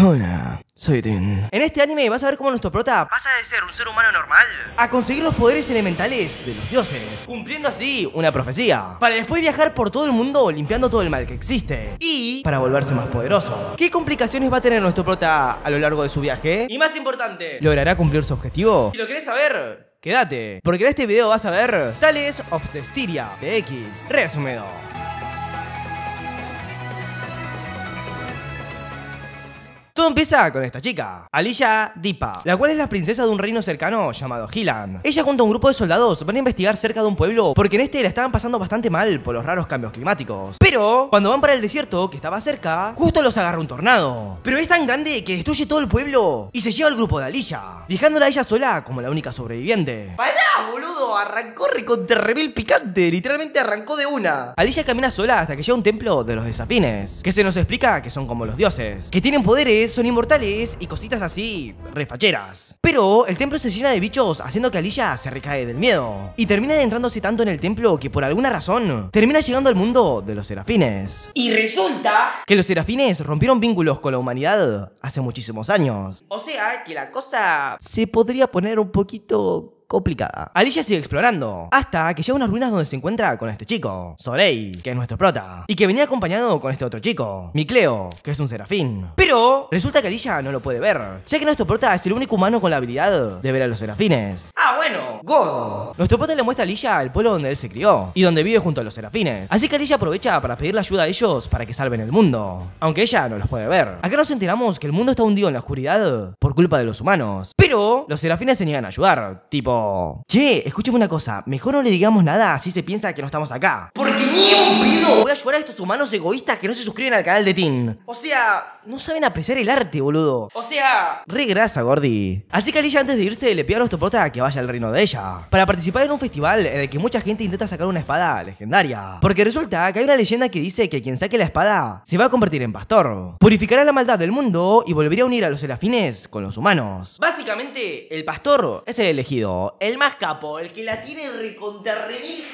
Hola, soy Tim. En este anime vas a ver cómo nuestro prota pasa de ser un ser humano normal a conseguir los poderes elementales de los dioses, cumpliendo así una profecía, para después viajar por todo el mundo limpiando todo el mal que existe y para volverse más poderoso. ¿Qué complicaciones va a tener nuestro prota a lo largo de su viaje? Y más importante, ¿logrará cumplir su objetivo? Si lo querés saber, quédate, porque en este video vas a ver Tales of Cestiria de X, resumido. Todo empieza con esta chica, Alicia Dipa, la cual es la princesa de un reino cercano llamado Hiland. Ella junto a un grupo de soldados van a investigar cerca de un pueblo porque en este la estaban pasando bastante mal por los raros cambios climáticos. Pero cuando van para el desierto que estaba cerca, justo los agarra un tornado. Pero es tan grande que destruye todo el pueblo y se lleva al grupo de Alicia, dejándola a ella sola como la única sobreviviente. ¡Para, boludo! Arrancó recontra rebel picante, literalmente arrancó de una. Alicia camina sola hasta que llega a un templo de los desafines, que se nos explica que son como los dioses, que tienen poderes son inmortales y cositas así, refacheras. Pero el templo se llena de bichos, haciendo que Alicia se recae del miedo. Y termina adentrándose tanto en el templo que por alguna razón termina llegando al mundo de los serafines. Y resulta que los serafines rompieron vínculos con la humanidad hace muchísimos años. O sea que la cosa se podría poner un poquito complicada. Alicia sigue explorando, hasta que llega a unas ruinas donde se encuentra con este chico, Sorey, que es nuestro prota, y que venía acompañado con este otro chico, Micleo, que es un serafín. Pero resulta que Alicia no lo puede ver, ya que nuestro prota es el único humano con la habilidad de ver a los serafines. Godo. Nuestro pote le muestra a Lilla el pueblo donde él se crió y donde vive junto a los serafines. Así que Lilla aprovecha para pedirle ayuda a ellos para que salven el mundo. Aunque ella no los puede ver. Acá nos enteramos que el mundo está hundido en la oscuridad por culpa de los humanos. Pero los serafines se niegan a ayudar. Tipo, che, escúchame una cosa. Mejor no le digamos nada así se piensa que no estamos acá. Porque ni un pido voy a ayudar a estos humanos egoístas que no se suscriben al canal de Tin. O sea, no saben apreciar el arte, boludo. O sea, re grasa, Gordi. Así que Alicia, antes de irse, le pide a los topotas que vaya al reino de ella. Para participar en un festival en el que mucha gente intenta sacar una espada legendaria. Porque resulta que hay una leyenda que dice que quien saque la espada se va a convertir en pastor. Purificará la maldad del mundo y volvería a unir a los serafines con los humanos. Básicamente, el pastor es el elegido, el más capo, el que la tiene recontra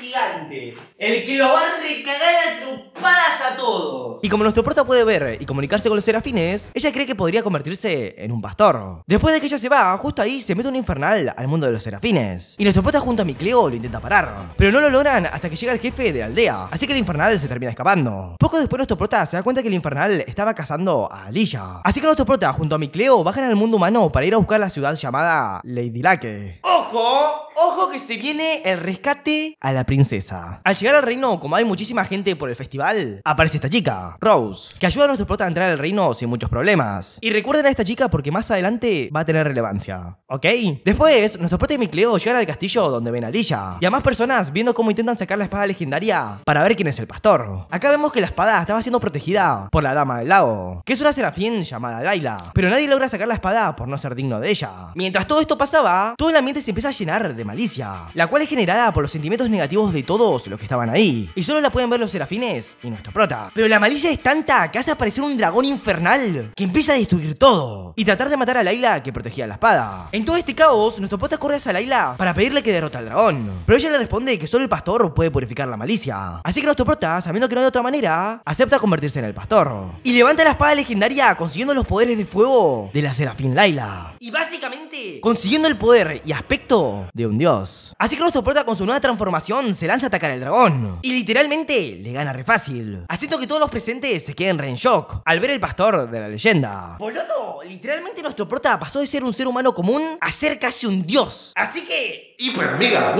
gigante, el que lo va a recagar a tu espadas a todos. Y como nuestro prota puede ver y comunicarse con los serafines, ella cree que podría convertirse en un pastor. Después de que ella se va, justo ahí se mete un infernal al mundo de los serafines. Y nuestro prota junto a Micleo lo intenta parar. Pero no lo logran hasta que llega el jefe de la aldea. Así que el infernal se termina escapando. Poco después nuestro prota se da cuenta que el infernal estaba cazando a Lilla. Así que nuestro prota junto a Micleo bajan al mundo humano para ir a buscar la ciudad llamada Lady Lake. ¡Ojo! ¡Ojo que se viene el rescate a la princesa! Al llegar al reino, como hay muchísima gente por el festival, aparece esta chica, Rose, que ayuda a nuestro prota a entrar al reino sin muchos problemas. Y recuerden a esta chica porque más adelante va a tener relevancia, ¿ok? Después, nuestro prota y mi Cleo llegan al castillo donde ven a Lilla y a más personas viendo cómo intentan sacar la espada legendaria para ver quién es el pastor. Acá vemos que la espada estaba siendo protegida por la dama del lago, que es una serafín llamada Layla pero nadie logra sacar la espada por no ser digno de ella. Mientras todo esto pasaba, todo el ambiente se empieza a llenar de malicia, la cual es generada por los sentimientos negativos de todos los que estaban ahí. Y solo la pueden ver los serafines y nuestro prota. Pero la malicia es tanta que hace aparecer un dragón infernal que empieza a destruir todo y tratar de matar a Laila que protegía la espada. En todo este caos, nuestro prota corre hacia Laila para pedirle que derrota al dragón, pero ella le responde que solo el pastor puede purificar la malicia. Así que nuestro prota, sabiendo que no hay otra manera, acepta convertirse en el pastor y levanta la espada legendaria consiguiendo los poderes de fuego de la Serafín Laila. Y básicamente, consiguiendo el poder y aspecto de un dios. Así que nuestro prota con su nueva transformación se lanza a atacar al dragón y literalmente le gana re fácil haciendo que todos los presentes se queden re en shock al ver el pastor de la leyenda. Boludo, literalmente nuestro prota pasó de ser un ser humano común a ser casi un dios. Así que... ¡Hiper mega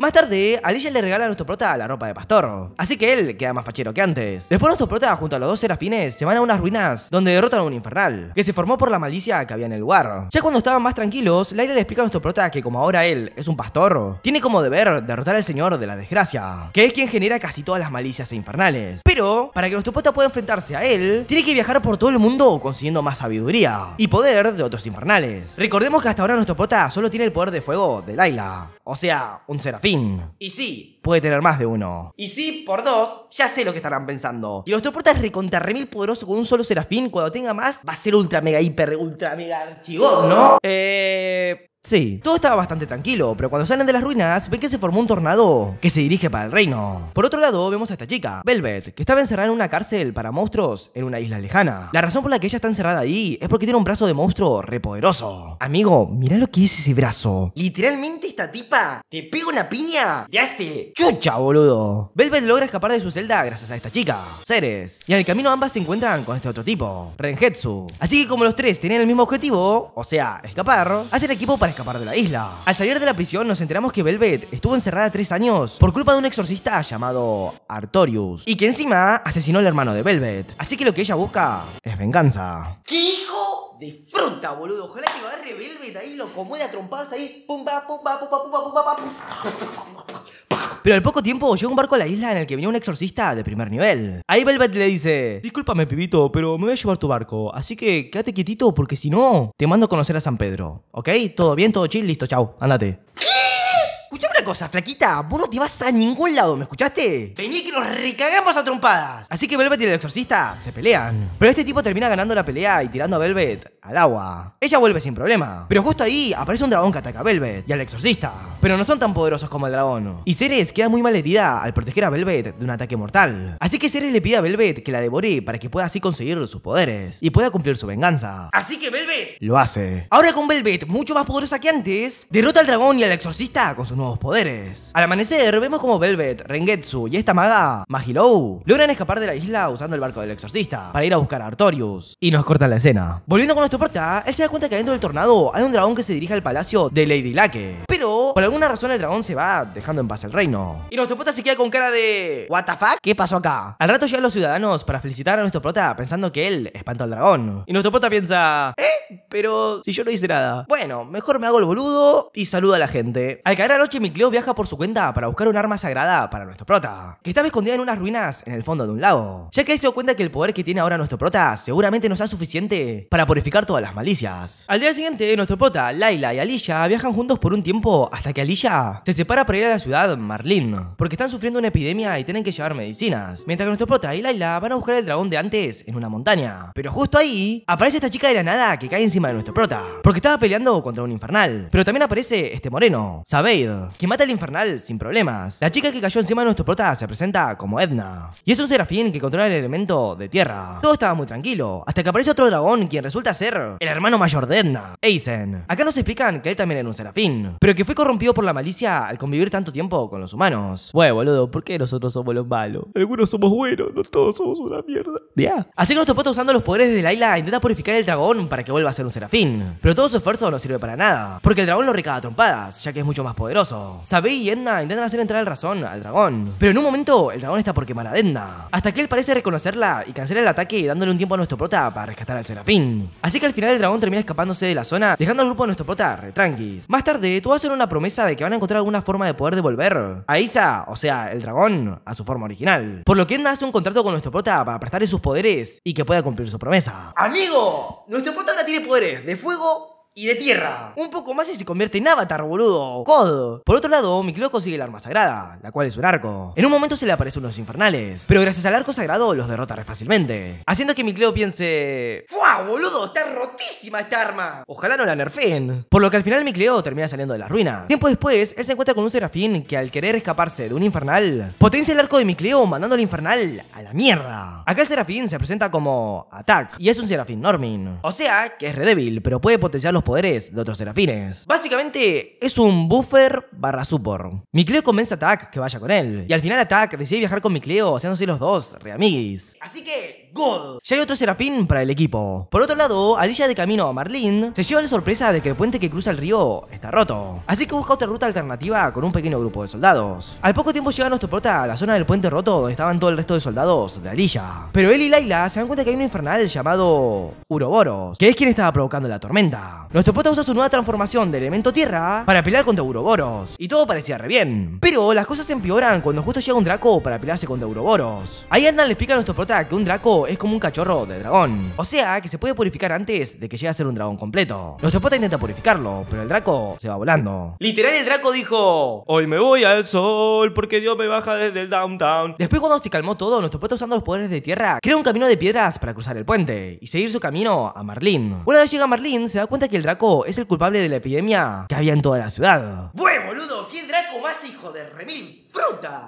Más tarde, Alicia le regala a nuestro prota la ropa de pastor. Así que él queda más fachero que antes. Después nuestro prota junto a los dos serafines se van a unas ruinas donde derrotan a un infernal, que se formó por la malicia que había en el lugar. Ya cuando estaban más tranquilos, Laila le explica a nuestro prota que como ahora él es un pastor, tiene como deber derrotar al señor de la desgracia, que es quien genera casi todas las malicias e infernales. Pero, para que nuestro pota pueda enfrentarse a él, tiene que viajar por todo el mundo consiguiendo más sabiduría y poder de otros infernales. Recordemos que hasta ahora nuestro pota solo tiene el poder de fuego de Laila, o sea, un serafín. Y sí, puede tener más de uno. Y sí, por dos, ya sé lo que estarán pensando. Y nuestro Topotas es recontra remil poderoso con un solo serafín, cuando tenga más va a ser ultra mega hiper ultra mega chigón, ¿no? Eh Sí, todo estaba bastante tranquilo, pero cuando salen de las ruinas ven que se formó un tornado que se dirige para el reino. Por otro lado, vemos a esta chica, Velvet, que estaba encerrada en una cárcel para monstruos en una isla lejana. La razón por la que ella está encerrada ahí es porque tiene un brazo de monstruo repoderoso. Amigo, mirá lo que es ese brazo. Literalmente esta tipa te pega una piña, y hace chucha, boludo. Velvet logra escapar de su celda gracias a esta chica, Ceres. Y en el camino ambas se encuentran con este otro tipo, Renjetsu. Así que como los tres tienen el mismo objetivo, o sea, escapar, hacen equipo para escapar parte de la isla. Al salir de la prisión nos enteramos que Velvet estuvo encerrada tres años por culpa de un exorcista llamado Artorius y que encima asesinó al hermano de Velvet. Así que lo que ella busca es venganza. ¿Qué hijo de fruta, boludo? Ojalá que agarre Velvet ahí, lo acomode a trompadas ahí. Pum, pa, pum, pa, pum, pa, pum, pa, pum, pa, pum. Pero al poco tiempo llega un barco a la isla en el que venía un exorcista de primer nivel. Ahí Velvet le dice, discúlpame pibito, pero me voy a llevar tu barco, así que quédate quietito porque si no, te mando a conocer a San Pedro. ¿Ok? ¿Todo bien? ¿Todo chill? Listo, chao, ándate cosa, flaquita, vos no te vas a ningún lado, ¿me escuchaste? Tenía que nos recagamos a trompadas. Así que Velvet y el exorcista se pelean. Pero este tipo termina ganando la pelea y tirando a Velvet al agua. Ella vuelve sin problema. Pero justo ahí aparece un dragón que ataca a Velvet y al exorcista. Pero no son tan poderosos como el dragón. Y Ceres queda muy mal herida al proteger a Velvet de un ataque mortal. Así que Ceres le pide a Velvet que la devore para que pueda así conseguir sus poderes y pueda cumplir su venganza. Así que Velvet lo hace. Ahora con Velvet, mucho más poderosa que antes, derrota al dragón y al exorcista con sus nuevos poderes. Al amanecer, vemos como Velvet, Rengetsu y esta maga, Magilou, logran escapar de la isla usando el barco del exorcista para ir a buscar a Artorius. Y nos cortan la escena. Volviendo con nuestro prota él se da cuenta que dentro del tornado hay un dragón que se dirige al palacio de Lady Lake. Pero, por alguna razón, el dragón se va, dejando en paz el reino. Y nuestro prota se queda con cara de... ¿What the fuck? ¿Qué pasó acá? Al rato llegan los ciudadanos para felicitar a nuestro prota pensando que él espantó al dragón. Y nuestro prota piensa... ¿Eh? Pero si yo no hice nada. Bueno, mejor me hago el boludo y saludo a la gente. Al caer la noche mi viaja por su cuenta para buscar un arma sagrada para nuestro prota, que estaba escondida en unas ruinas en el fondo de un lago, ya que se cuenta que el poder que tiene ahora nuestro prota seguramente no sea suficiente para purificar todas las malicias. Al día siguiente, nuestro prota, Laila y Alicia viajan juntos por un tiempo hasta que Alicia se separa para ir a la ciudad Marlin, porque están sufriendo una epidemia y tienen que llevar medicinas, mientras que nuestro prota y Laila van a buscar el dragón de antes en una montaña. Pero justo ahí aparece esta chica de la nada que cae encima de nuestro prota, porque estaba peleando contra un infernal, pero también aparece este moreno, Sabeid, que mata el infernal sin problemas. La chica que cayó encima de nuestro prota se presenta como Edna. Y es un serafín que controla el elemento de tierra. Todo estaba muy tranquilo, hasta que aparece otro dragón quien resulta ser el hermano mayor de Edna, Aizen. Acá nos explican que él también era un serafín, pero que fue corrompido por la malicia al convivir tanto tiempo con los humanos. Bueno, boludo, ¿por qué nosotros somos los malos? Algunos somos buenos, no todos somos una mierda. Ya. Así que nuestro prota usando los poderes de Laila intenta purificar el dragón para que vuelva a ser un serafín. Pero todo su esfuerzo no sirve para nada, porque el dragón lo recaba trompadas, ya que es mucho más poderoso. Sabei y Edna intentan hacer entrar al razón al dragón. Pero en un momento, el dragón está por quemar a Edna. Hasta que él parece reconocerla y cancela el ataque dándole un tiempo a nuestro prota para rescatar al serafín. Así que al final el dragón termina escapándose de la zona, dejando al grupo de nuestro prota retranquis. Más tarde, todos hacen una promesa de que van a encontrar alguna forma de poder devolver a Isa, o sea, el dragón, a su forma original. Por lo que Edna hace un contrato con nuestro prota para prestarle sus poderes y que pueda cumplir su promesa. Amigo, nuestro prota ahora tiene poderes de fuego, y de tierra. Un poco más y se convierte en Avatar, boludo. codo. Por otro lado, Mikleo consigue el arma sagrada, la cual es un arco. En un momento se le aparecen unos infernales, pero gracias al arco sagrado los derrota re fácilmente. Haciendo que Micleo piense... ¡Fua, boludo! ¡Está rotísima esta arma! Ojalá no la nerfeen. Por lo que al final Mikleo termina saliendo de la ruina Tiempo después, él se encuentra con un serafín que al querer escaparse de un infernal, potencia el arco de Mikleo mandando al infernal a la mierda. Acá serafín se presenta como Attack y es un serafín Normin. O sea, que es re débil, pero puede potenciar los poderes de otros serafines. Básicamente, es un buffer barra support. Micleo convence a Tak que vaya con él. Y al final Tak decide viajar con Mikleo haciéndose los dos reamiguis. Así que, God. Ya hay otro serafín para el equipo. Por otro lado, Alicia de camino a Marlene se lleva la sorpresa de que el puente que cruza el río está roto. Así que busca otra ruta alternativa con un pequeño grupo de soldados. Al poco tiempo llega nuestro prota a la zona del puente roto donde estaban todo el resto de soldados de Alicia. Pero él y Laila se dan cuenta que hay un infernal llamado Uroboros, que es quien estaba provocando la tormenta nuestro pota usa su nueva transformación de elemento tierra para pelear contra Uroboros. Y todo parecía re bien. Pero las cosas se empeoran cuando justo llega un Draco para pelearse contra Uroboros. Ahí Andan le explica a nuestro prota que un Draco es como un cachorro de dragón. O sea, que se puede purificar antes de que llegue a ser un dragón completo. Nuestro pota intenta purificarlo, pero el Draco se va volando. Literal el Draco dijo, hoy me voy al sol porque Dios me baja desde el downtown. Después cuando se calmó todo, nuestro pota usando los poderes de tierra, crea un camino de piedras para cruzar el puente y seguir su camino a Marlín. Una vez llega a Marlín, se da cuenta que el Draco es el culpable de la epidemia que había en toda la ciudad. Bueno, boludo! ¿Qué Draco más hijo de remil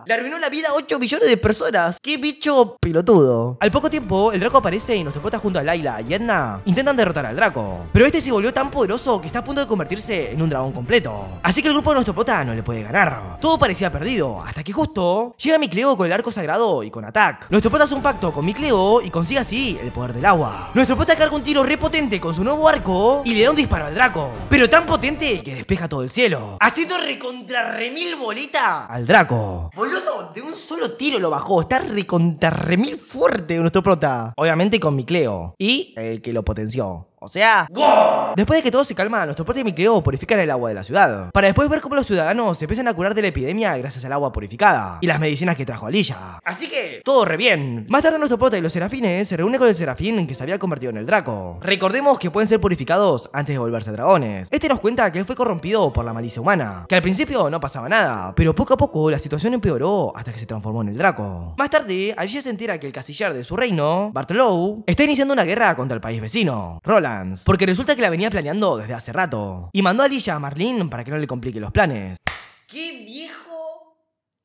le arruinó la vida a 8 millones de personas. ¡Qué bicho pilotudo! Al poco tiempo, el Draco aparece y nuestro potas junto a Laila y Edna. Intentan derrotar al Draco. Pero este se volvió tan poderoso que está a punto de convertirse en un dragón completo. Así que el grupo de nuestro pota no le puede ganar. Todo parecía perdido, hasta que justo llega Micleo con el arco sagrado y con ataque. Nuestro pota hace un pacto con Micleo y consigue así el poder del agua. Nuestro pota carga un tiro repotente con su nuevo arco y le da un disparo al Draco. Pero tan potente que despeja todo el cielo. Haciendo recontra remil bolita al Draco. Boludo, de un solo tiro lo bajó. Está recontra mil fuerte nuestro prota. Obviamente con mi Cleo. Y el que lo potenció. O sea, ¡GO! después de que todo se calma, nuestro pote Mikleo purifican el agua de la ciudad. Para después ver cómo los ciudadanos se empiezan a curar de la epidemia gracias al agua purificada y las medicinas que trajo Alilla. Así que, todo re bien. Más tarde nuestro pote y los serafines se reúnen con el serafín que se había convertido en el Draco. Recordemos que pueden ser purificados antes de volverse dragones. Este nos cuenta que él fue corrompido por la malicia humana, que al principio no pasaba nada, pero poco a poco la situación empeoró hasta que se transformó en el Draco. Más tarde, Alilla se entera que el casillar de su reino, Bartolow, está iniciando una guerra contra el país vecino, Roland porque resulta que la venía planeando desde hace rato. Y mandó a Alicia a Marlene para que no le complique los planes. ¡Qué viejo!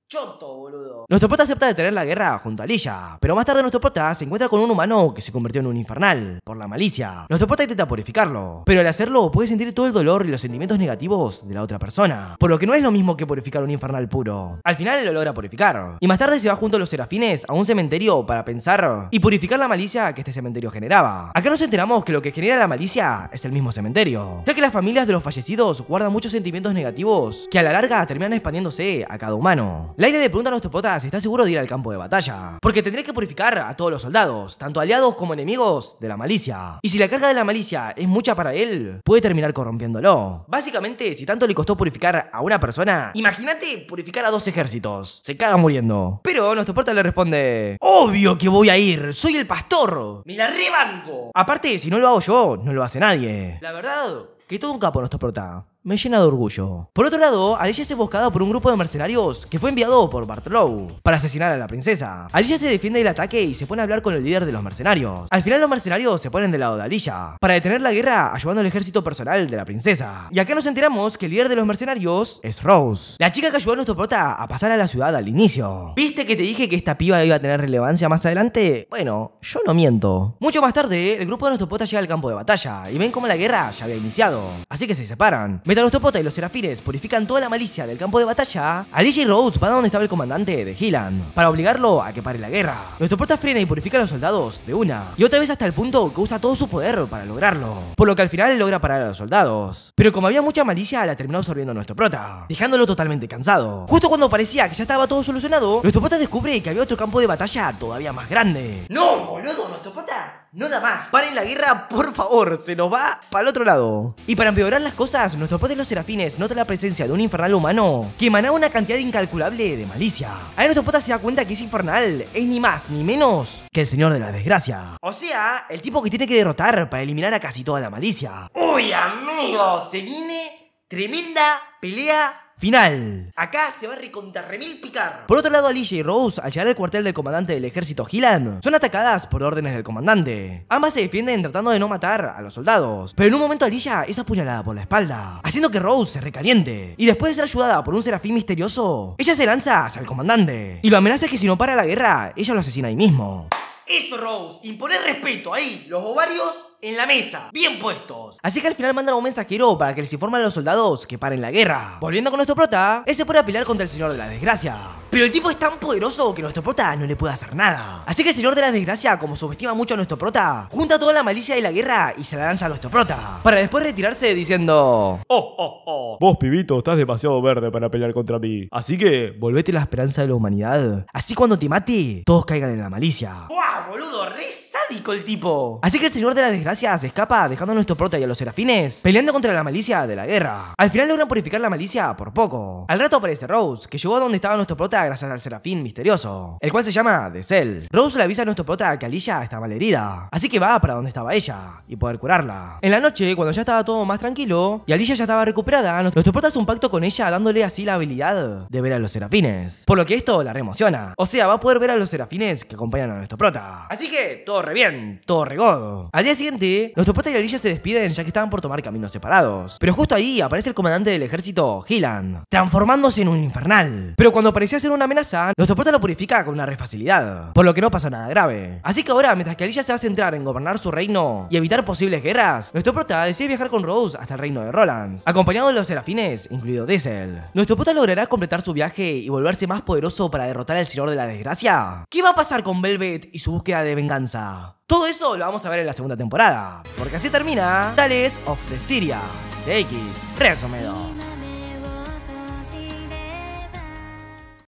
choto, boludo. Nostopota acepta detener la guerra junto a Lilla, pero más tarde Nostopota se encuentra con un humano que se convirtió en un infernal, por la malicia. Nostopota intenta purificarlo, pero al hacerlo puede sentir todo el dolor y los sentimientos negativos de la otra persona, por lo que no es lo mismo que purificar un infernal puro. Al final lo logra purificar, y más tarde se va junto a los serafines a un cementerio para pensar y purificar la malicia que este cementerio generaba. Acá nos enteramos que lo que genera la malicia es el mismo cementerio, ya que las familias de los fallecidos guardan muchos sentimientos negativos que a la larga terminan expandiéndose a cada humano. La idea de preguntar a nuestro prota si está seguro de ir al campo de batalla, porque tendré que purificar a todos los soldados, tanto aliados como enemigos, de la malicia. Y si la carga de la malicia es mucha para él, puede terminar corrompiéndolo. Básicamente, si tanto le costó purificar a una persona, imagínate purificar a dos ejércitos. Se caga muriendo. Pero nuestro le responde, obvio que voy a ir, soy el pastor. Me la rebanco. Aparte, si no lo hago yo, no lo hace nadie. La verdad, que todo un capo nuestro prota me llena de orgullo. Por otro lado, Alicia es buscada por un grupo de mercenarios que fue enviado por Bartlow para asesinar a la princesa. Alicia se defiende del ataque y se pone a hablar con el líder de los mercenarios. Al final los mercenarios se ponen del lado de Alicia para detener la guerra ayudando al ejército personal de la princesa. Y acá nos enteramos que el líder de los mercenarios es Rose, la chica que ayudó a nuestro prota a pasar a la ciudad al inicio. ¿Viste que te dije que esta piba iba a tener relevancia más adelante? Bueno, yo no miento. Mucho más tarde, el grupo de nuestro prota llega al campo de batalla y ven cómo la guerra ya había iniciado. Así que se separan. Mientras los y los Serafines purifican toda la malicia del campo de batalla, Alicia y Rhodes van a donde estaba el comandante de Hilland, para obligarlo a que pare la guerra. Nuestro prota frena y purifica a los soldados de una y otra vez hasta el punto que usa todo su poder para lograrlo, por lo que al final logra parar a los soldados. Pero como había mucha malicia, la terminó absorbiendo nuestro prota, dejándolo totalmente cansado. Justo cuando parecía que ya estaba todo solucionado, nuestro prota descubre que había otro campo de batalla todavía más grande. ¡No, boludo! ¡Nuestro prota no da más. Paren la guerra, por favor. Se nos va para el otro lado. Y para empeorar las cosas, nuestro padre los serafines nota la presencia de un infernal humano que emana una cantidad incalculable de malicia. Ahí nuestro pote se da cuenta que ese infernal. Es ni más ni menos que el señor de la desgracia. O sea, el tipo que tiene que derrotar para eliminar a casi toda la malicia. Uy, amigos, se viene tremenda pelea final. Acá se va a recontar remil picar. Por otro lado, Alicia y Rose, al llegar al cuartel del comandante del ejército Gilan, son atacadas por órdenes del comandante. Ambas se defienden tratando de no matar a los soldados, pero en un momento Alicia es apuñalada por la espalda, haciendo que Rose se recaliente. Y después de ser ayudada por un serafín misterioso, ella se lanza hacia el comandante y lo amenaza que si no para la guerra, ella lo asesina ahí mismo. Esto, Rose, imponer respeto ahí, los ovarios en la mesa, bien puestos. Así que al final mandan un mensajero para que les informen a los soldados que paren la guerra. Volviendo con nuestro prota, ese puede apilar contra el señor de la desgracia. Pero el tipo es tan poderoso que nuestro prota no le puede hacer nada. Así que el señor de la desgracia, como subestima mucho a nuestro prota, junta toda la malicia de la guerra y se la lanza a nuestro prota. Para después retirarse diciendo... Oh, oh, oh. Vos, pibito, estás demasiado verde para pelear contra mí. Así que... Volvete la esperanza de la humanidad. Así cuando te mate, todos caigan en la malicia. ¡Wow, boludo! ¡Re sádico el tipo! Así que el señor de la desgracia se escapa dejando a nuestro prota y a los serafines peleando contra la malicia de la guerra. Al final logran purificar la malicia por poco. Al rato aparece Rose, que llegó a donde estaba nuestro prota gracias al serafín misterioso, el cual se llama The Cell. Rose le avisa a nuestro prota que Alicia está herida así que va para donde estaba ella y poder curarla. En la noche, cuando ya estaba todo más tranquilo y Alicia ya estaba recuperada, nuestro prota hace un pacto con ella dándole así la habilidad de ver a los serafines, por lo que esto la reemociona. O sea, va a poder ver a los serafines que acompañan a nuestro prota. Así que todo re bien, todo regodo Al día siguiente, nuestro prota y Alicia se despiden ya que estaban por tomar caminos separados. Pero justo ahí aparece el comandante del ejército, Hyland, transformándose en un infernal. Pero cuando parecía ser una amenaza, nuestro prota lo purifica con una re facilidad, por lo que no pasa nada grave. Así que ahora, mientras que Alicia se va a centrar en gobernar su reino y evitar posibles guerras, nuestro prota decide viajar con Rose hasta el reino de Roland, acompañado de los serafines, incluido Diesel. Nuestro prota logrará completar su viaje y volverse más poderoso para derrotar al Señor de la Desgracia. ¿Qué va a pasar con Velvet y su búsqueda de venganza? Todo eso lo vamos a ver en la segunda temporada, porque así termina Tales of Cestiria, de X, resumido.